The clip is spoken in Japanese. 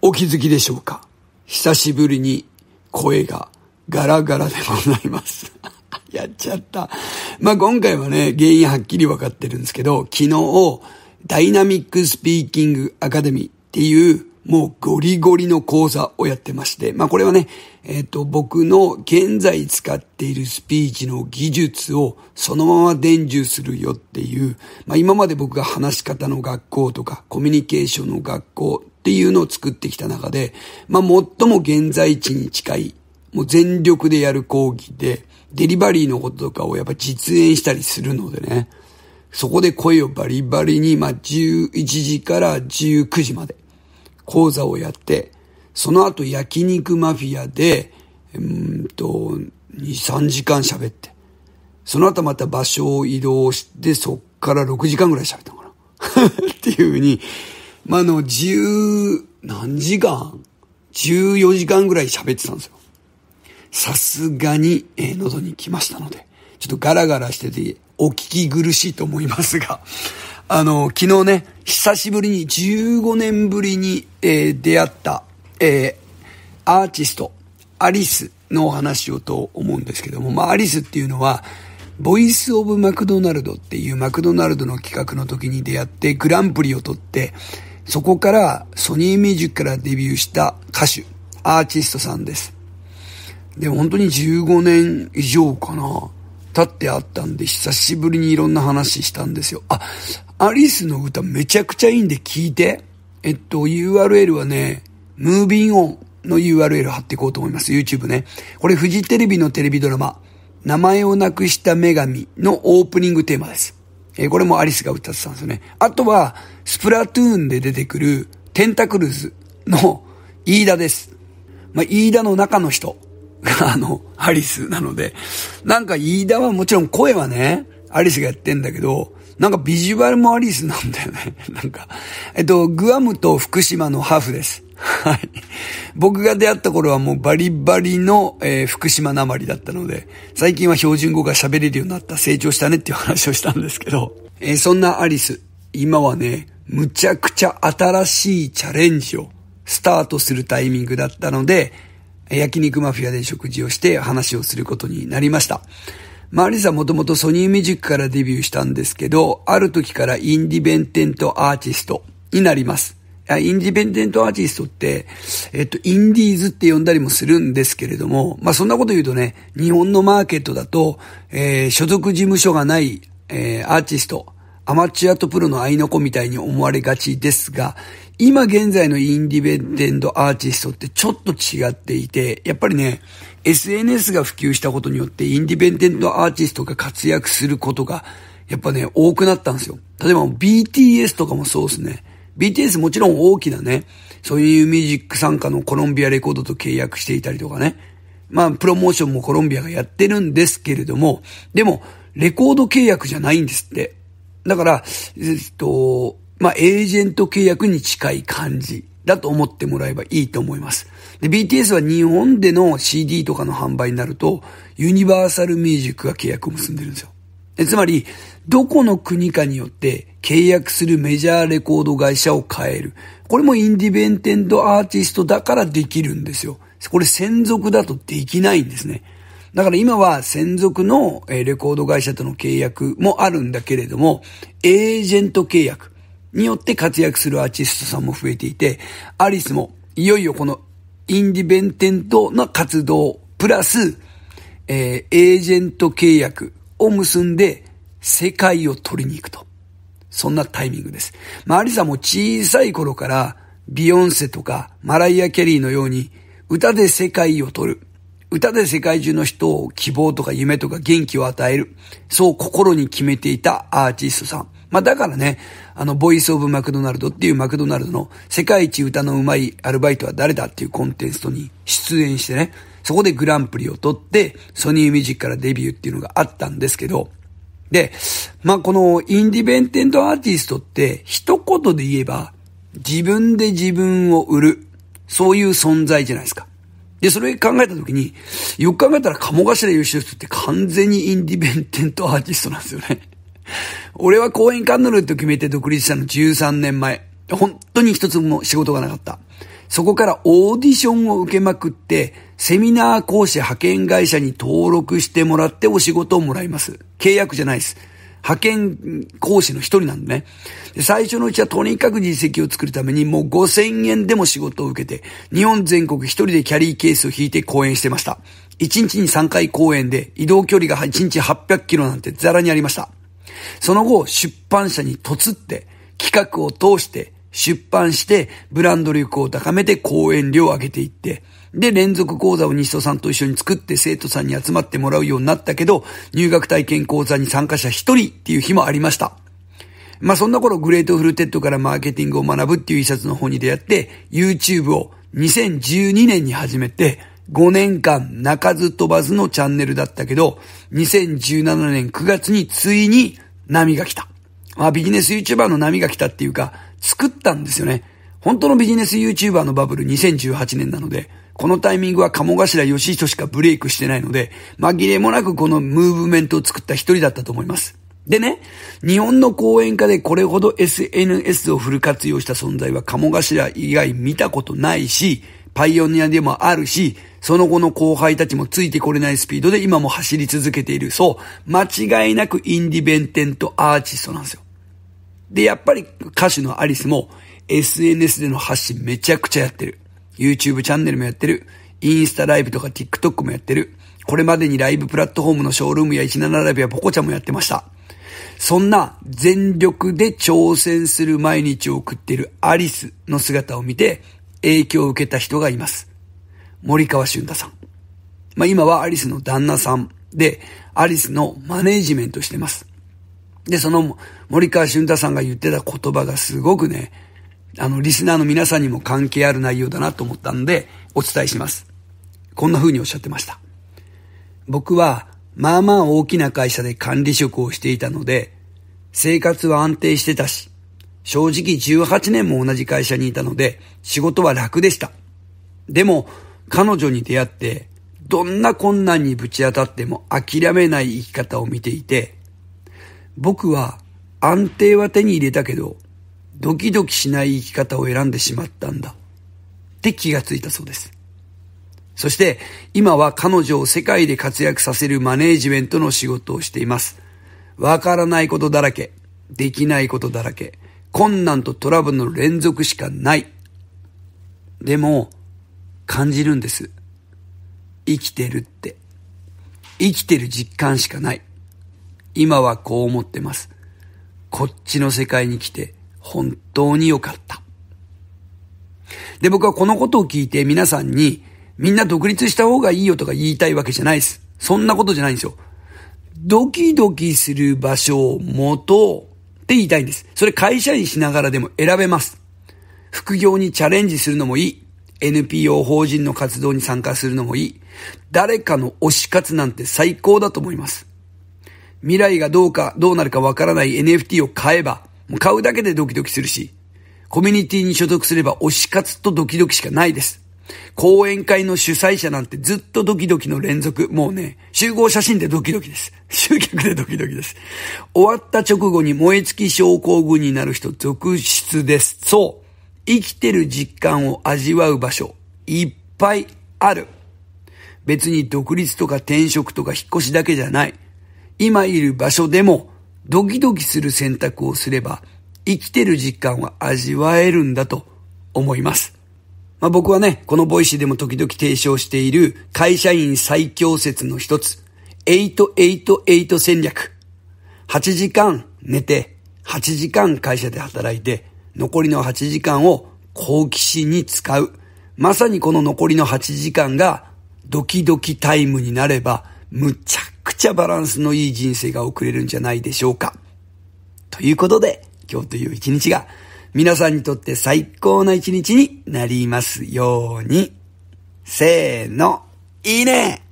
お気づきでしょうか久しぶりに声がガラガラでございます。やっちゃった。まあ、今回はね、原因はっきりわかってるんですけど、昨日、ダイナミックスピーキングアカデミーっていう、もうゴリゴリの講座をやってまして、まあ、これはね、えっ、ー、と、僕の現在使っているスピーチの技術をそのまま伝授するよっていう、まあ、今まで僕が話し方の学校とか、コミュニケーションの学校っていうのを作ってきた中で、まあ、最も現在地に近い、もう全力でやる講義で、デリバリーのこととかをやっぱ実演したりするのでね、そこで声をバリバリに、まあ、11時から19時まで講座をやって、その後焼肉マフィアで、うんと、2、3時間喋って、その後また場所を移動して、そっから6時間ぐらい喋ったのかな っていうふうに、まあ、あの、十、何時間十四時間ぐらい喋ってたんですよ。さすがに、えー、喉に来ましたので、ちょっとガラガラしてて、お聞き苦しいと思いますが、あの、昨日ね、久しぶりに、15年ぶりに、えー、出会った、えー、アーティスト、アリスのお話をと思うんですけども、まあ、アリスっていうのは、ボイスオブマクドナルドっていうマクドナルドの企画の時に出会って、グランプリを取って、そこからソニーミュージックからデビューした歌手、アーティストさんです。で、本当に15年以上かな、経ってあったんで、久しぶりにいろんな話したんですよ。あ、アリスの歌めちゃくちゃいいんで聞いて。えっと、URL はね、ムービンオンの URL 貼っていこうと思います。YouTube ね。これフジテレビのテレビドラマ、名前をなくした女神のオープニングテーマです。えこれもアリスが歌ってたんですよね。あとは、スプラトゥーンで出てくるテンタクルズの飯田です。まあ、飯田の中の人があの、アリスなので、なんか飯田はもちろん声はね、アリスがやってんだけど、なんかビジュアルもアリスなんだよね。なんか、えっと、グアムと福島のハーフです。はい。僕が出会った頃はもうバリバリの、えー、福島なまりだったので、最近は標準語が喋れるようになった成長したねっていう話をしたんですけど、えー、そんなアリス、今はね、むちゃくちゃ新しいチャレンジをスタートするタイミングだったので、焼肉マフィアで食事をして話をすることになりました。まあ、アリさんもともとソニーミュージックからデビューしたんですけど、ある時からインディベンテントアーティストになります。インディペンデントアーティストって、えっと、インディーズって呼んだりもするんですけれども、まあ、そんなこと言うとね、日本のマーケットだと、えー、所属事務所がない、えー、アーティスト、アマチュアとプロの愛の子みたいに思われがちですが、今現在のインディペンデントアーティストってちょっと違っていて、やっぱりね、SNS が普及したことによってインディペンデントアーティストが活躍することが、やっぱね、多くなったんですよ。例えば BTS とかもそうですね。BTS もちろん大きなね、そういうミュージック参加のコロンビアレコードと契約していたりとかね。まあ、プロモーションもコロンビアがやってるんですけれども、でも、レコード契約じゃないんですって。だから、えっと、まあ、エージェント契約に近い感じだと思ってもらえばいいと思います。で、BTS は日本での CD とかの販売になると、ユニバーサルミュージックが契約を結んでるんですよ。つまり、どこの国かによって契約するメジャーレコード会社を変える。これもインディベンテンドアーティストだからできるんですよ。これ専属だとできないんですね。だから今は専属のレコード会社との契約もあるんだけれども、エージェント契約によって活躍するアーティストさんも増えていて、アリスもいよいよこのインディベンテントの活動プラス、えー、エージェント契約を結んで世界を取りに行くと。そんなタイミングです。まあ、アリサも小さい頃からビヨンセとかマライア・ケリーのように歌で世界を取る。歌で世界中の人を希望とか夢とか元気を与える。そう心に決めていたアーティストさん。まあだからね、あの、ボイスオブマクドナルドっていうマクドナルドの世界一歌のうまいアルバイトは誰だっていうコンテンツトに出演してね、そこでグランプリを取って、ソニーミュージックからデビューっていうのがあったんですけど、で、まあ、このインディペンデントアーティストって、一言で言えば、自分で自分を売る。そういう存在じゃないですか。で、それ考えたときに、よく考えたら鴨頭優秀って完全にインディペンデントアーティストなんですよね。俺は公演カンヌルと決めて独立したの13年前。本当に一つも仕事がなかった。そこからオーディションを受けまくって、セミナー講師派遣会社に登録してもらってお仕事をもらいます。契約じゃないです。派遣講師の一人なんでね最初のうちはとにかく実績を作るためにもう5000円でも仕事を受けて、日本全国一人でキャリーケースを引いて講演してました。1日に3回講演で移動距離が1日800キロなんてザラにありました。その後、出版社に嫁って、企画を通して、出版して、ブランド力を高めて講演料を上げていって、で、連続講座を西戸さんと一緒に作って生徒さんに集まってもらうようになったけど、入学体験講座に参加者一人っていう日もありました。まあ、そんな頃、グレートフルテッドからマーケティングを学ぶっていう一冊の方に出会って、YouTube を2012年に始めて、5年間泣かず飛ばずのチャンネルだったけど、2017年9月についに波が来た。まあ、ビジネス YouTuber の波が来たっていうか、作ったんですよね。本当のビジネス YouTuber のバブル2018年なので、このタイミングは鴨頭義人しかブレイクしてないので、紛れもなくこのムーブメントを作った一人だったと思います。でね、日本の講演家でこれほど SNS をフル活用した存在は鴨頭以外見たことないし、パイオニアでもあるし、その後の後輩たちもついてこれないスピードで今も走り続けている。そう、間違いなくインディベンテントアーティストなんですよ。で、やっぱり歌手のアリスも SNS での発信めちゃくちゃやってる。YouTube チャンネルもやってる。インスタライブとか TikTok もやってる。これまでにライブプラットフォームのショールームや17ライブやポコちゃんもやってました。そんな全力で挑戦する毎日を送っているアリスの姿を見て影響を受けた人がいます。森川俊太さん。まあ、今はアリスの旦那さんで、アリスのマネージメントしてます。で、その森川俊太さんが言ってた言葉がすごくね、あの、リスナーの皆さんにも関係ある内容だなと思ったんで、お伝えします。こんな風におっしゃってました。僕は、まあまあ大きな会社で管理職をしていたので、生活は安定してたし、正直18年も同じ会社にいたので、仕事は楽でした。でも、彼女に出会って、どんな困難にぶち当たっても諦めない生き方を見ていて、僕は安定は手に入れたけど、ドキドキしない生き方を選んでしまったんだ。って気がついたそうです。そして、今は彼女を世界で活躍させるマネージメントの仕事をしています。わからないことだらけ、できないことだらけ、困難とトラブルの連続しかない。でも、感じるんです。生きてるって。生きてる実感しかない。今はこう思ってます。こっちの世界に来て本当に良かった。で、僕はこのことを聞いて皆さんに、みんな独立した方がいいよとか言いたいわけじゃないです。そんなことじゃないんですよ。ドキドキする場所を持とうって言いたいんです。それ会社員しながらでも選べます。副業にチャレンジするのもいい。NPO 法人の活動に参加するのもいい。誰かの推し活なんて最高だと思います。未来がどうか、どうなるかわからない NFT を買えば、もう買うだけでドキドキするし、コミュニティに所属すれば推し活とドキドキしかないです。講演会の主催者なんてずっとドキドキの連続。もうね、集合写真でドキドキです。集客でドキドキです。終わった直後に燃え尽き症候群になる人続出です。そう。生きてる実感を味わう場所、いっぱいある。別に独立とか転職とか引っ越しだけじゃない。今いる場所でもドキドキする選択をすれば生きてる実感は味わえるんだと思います。まあ、僕はね、このボイシーでも時々提唱している会社員最強説の一つ、888戦略。8時間寝て、8時間会社で働いて、残りの8時間を好奇心に使う。まさにこの残りの8時間がドキドキタイムになれば、むちゃちゃバランスのいい人生が送れるんじゃないでしょうか。ということで、今日という一日が皆さんにとって最高な一日になりますように。せーの、いいね